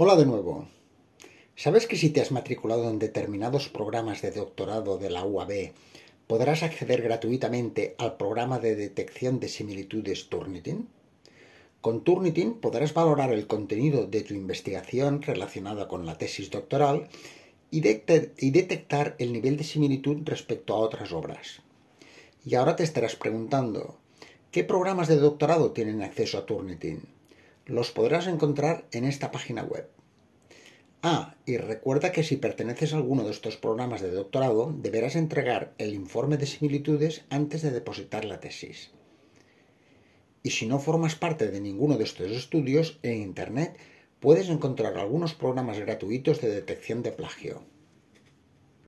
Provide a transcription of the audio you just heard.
Hola de nuevo. ¿Sabes que si te has matriculado en determinados programas de doctorado de la UAB, podrás acceder gratuitamente al programa de detección de similitudes Turnitin? Con Turnitin podrás valorar el contenido de tu investigación relacionada con la tesis doctoral y, detectar el nivel de similitud respecto a otras obras. Y ahora te estarás preguntando, ¿qué programas de doctorado tienen acceso a Turnitin? los podrás encontrar en esta página web. Ah, y recuerda que si perteneces a alguno de estos programas de doctorado, deberás entregar el informe de similitudes antes de depositar la tesis. Y si no formas parte de ninguno de estos estudios, en Internet puedes encontrar algunos programas gratuitos de detección de plagio.